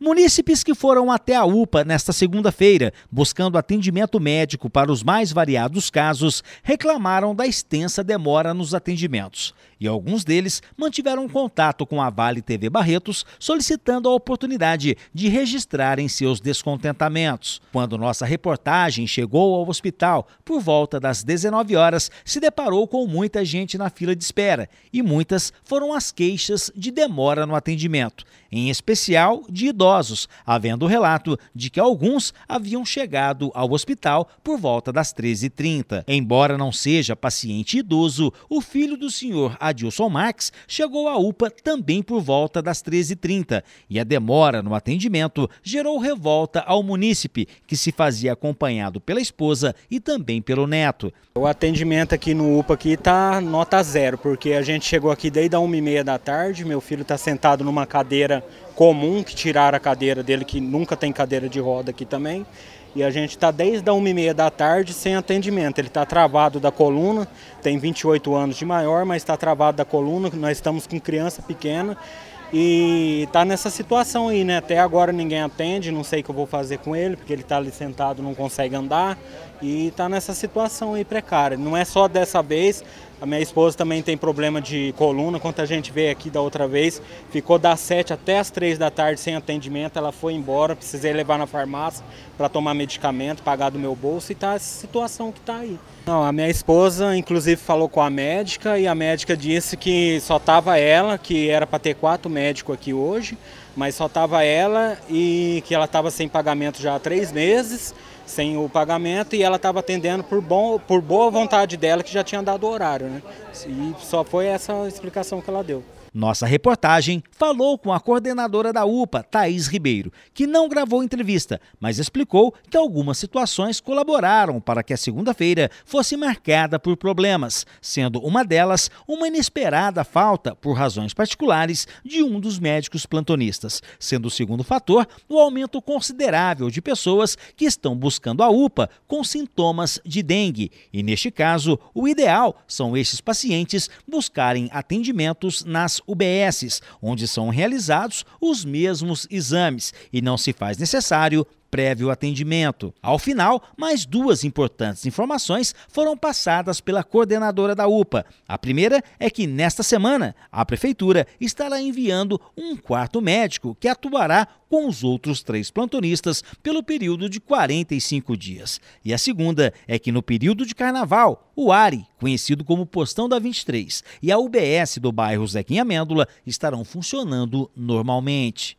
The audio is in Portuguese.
Munícipes que foram até a UPA nesta segunda-feira, buscando atendimento médico para os mais variados casos, reclamaram da extensa demora nos atendimentos e alguns deles mantiveram contato com a Vale TV Barretos solicitando a oportunidade de registrarem seus descontentamentos. Quando nossa reportagem chegou ao hospital, por volta das 19 horas, se deparou com muita gente na fila de espera e muitas foram as queixas de demora no atendimento, em especial de idosos, havendo o relato de que alguns haviam chegado ao hospital por volta das 13h30. Embora não seja paciente idoso, o filho do senhor Adilson Max chegou à UPA também por volta das 13h30 e a demora no atendimento gerou revolta ao munícipe, que se fazia acompanhado pela esposa e também pelo neto. O atendimento aqui no UPA aqui tá nota zero, porque a gente chegou aqui desde a 1h30 da tarde, meu filho está sentado numa cadeira comum que tiraram a cadeira dele, que nunca tem cadeira de roda aqui também. E a gente está desde a 1h30 da tarde sem atendimento. Ele está travado da coluna, tem 28 anos de maior, mas está travado da coluna. Nós estamos com criança pequena e está nessa situação aí, né? Até agora ninguém atende, não sei o que eu vou fazer com ele, porque ele está ali sentado, não consegue andar. E está nessa situação aí precária. Não é só dessa vez, a minha esposa também tem problema de coluna. Quando a gente veio aqui da outra vez, ficou das 7 até as 3 da tarde sem atendimento. Ela foi embora, precisei levar na farmácia para tomar medicamento, pagar do meu bolso e tá a situação que está aí. Não, a minha esposa inclusive falou com a médica e a médica disse que só tava ela, que era para ter quatro médicos aqui hoje mas só estava ela e que ela estava sem pagamento já há três meses, sem o pagamento, e ela estava atendendo por, bom, por boa vontade dela, que já tinha dado o horário, né? E só foi essa explicação que ela deu. Nossa reportagem falou com a coordenadora da UPA, Thaís Ribeiro, que não gravou entrevista, mas explicou que algumas situações colaboraram para que a segunda-feira fosse marcada por problemas, sendo uma delas uma inesperada falta, por razões particulares, de um dos médicos plantonistas, sendo o segundo fator o aumento considerável de pessoas que estão buscando a UPA com sintomas de dengue. E neste caso, o ideal são estes pacientes buscarem atendimentos nas UBSs, onde são realizados os mesmos exames e não se faz necessário prévio atendimento. Ao final, mais duas importantes informações foram passadas pela coordenadora da UPA. A primeira é que nesta semana a prefeitura estará enviando um quarto médico que atuará com os outros três plantonistas pelo período de 45 dias. E a segunda é que no período de carnaval, o ARI, conhecido como Postão da 23, e a UBS do bairro Zequinha Mêndola estarão funcionando normalmente.